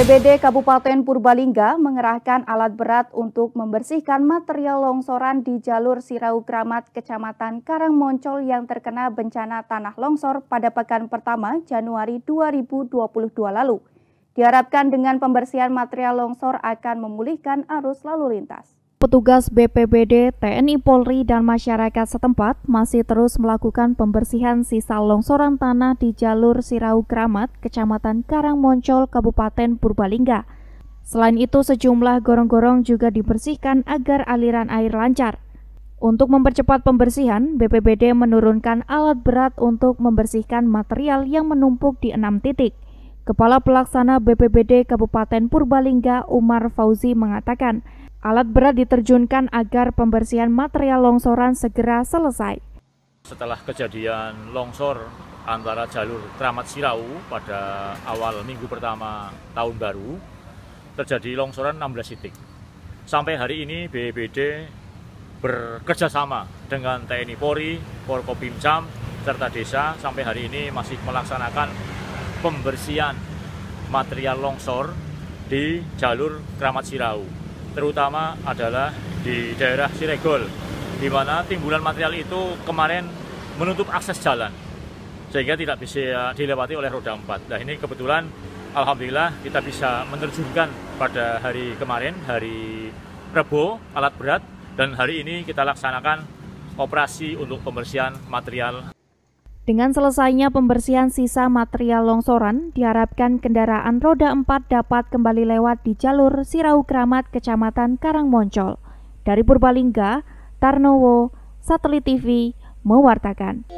BPBD Kabupaten Purbalingga mengerahkan alat berat untuk membersihkan material longsoran di jalur Sirau Kramat, Kecamatan Karangmoncol yang terkena bencana tanah longsor pada pekan pertama Januari 2022 lalu. Diharapkan dengan pembersihan material longsor akan memulihkan arus lalu lintas. Petugas BPBD, TNI Polri, dan masyarakat setempat masih terus melakukan pembersihan sisa longsoran tanah di jalur Sirau Kramat, Kecamatan Karangmoncol, Kabupaten Purbalingga. Selain itu, sejumlah gorong-gorong juga dibersihkan agar aliran air lancar. Untuk mempercepat pembersihan, BPBD menurunkan alat berat untuk membersihkan material yang menumpuk di enam titik. Kepala Pelaksana BPBD Kabupaten Purbalingga, Umar Fauzi, mengatakan, Alat berat diterjunkan agar pembersihan material longsoran segera selesai. Setelah kejadian longsor antara jalur Tramat Sirau pada awal minggu pertama tahun baru, terjadi longsoran 16 titik. Sampai hari ini BPD e bekerjasama dengan TNI Polri, Forkopimcam, serta desa sampai hari ini masih melaksanakan pembersihan material longsor di jalur Kramat Sirau terutama adalah di daerah Siregol di mana timbulan material itu kemarin menutup akses jalan sehingga tidak bisa dilewati oleh roda empat. Nah ini kebetulan Alhamdulillah kita bisa menerjunkan pada hari kemarin, hari Rebo, alat berat, dan hari ini kita laksanakan operasi untuk pembersihan material dengan selesainya pembersihan sisa material longsoran, diharapkan kendaraan roda 4 dapat kembali lewat di jalur Sirau Kramat Kecamatan Karangmoncol. Dari Purbalingga, Tarnowo, Satelit TV, mewartakan.